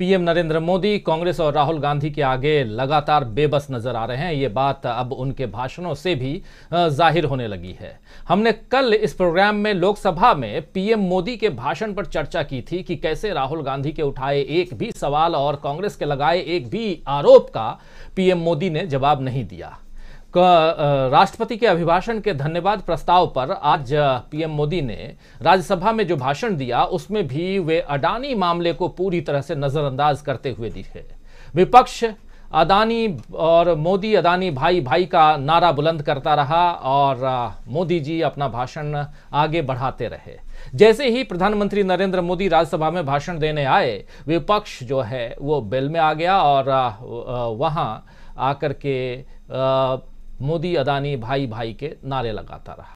PM Narendra Modi Congress और राहुल गांधी के आगे लगातार बेबस नजर आ रहे हैं ये बात अब उनके भाषणों से भी जाहिर होने लगी है हमने कल इस प्रोग्राम में लोकसभा में पीएम मोदी के भाषण पर चर्चा की थी कि कैसे राहुल गांधी के उठाए एक भी सवाल और कांग्रेस के लगाए एक भी आरोप का पीएम मोदी ने जवाब नहीं दिया राष्ट्रपति के अभिभाषण के धन्यवाद प्रस्ताव पर आज पीएम मोदी ने राज्यसभा में जो भाषण दिया उसमें भी वे अडानी मामले को पूरी तरह से नजरअंदाज करते हुए दिखे विपक्ष अदानी और मोदी अदानी भाई भाई का नारा बुलंद करता रहा और मोदी जी अपना भाषण आगे बढ़ाते रहे जैसे ही प्रधानमंत्री नरेंद्र मोदी राज्यसभा में भाषण देने आए विपक्ष जो है वो बेल में आ गया और वहाँ आकर के मोदी अदानी भाई भाई के नारे लगाता रहा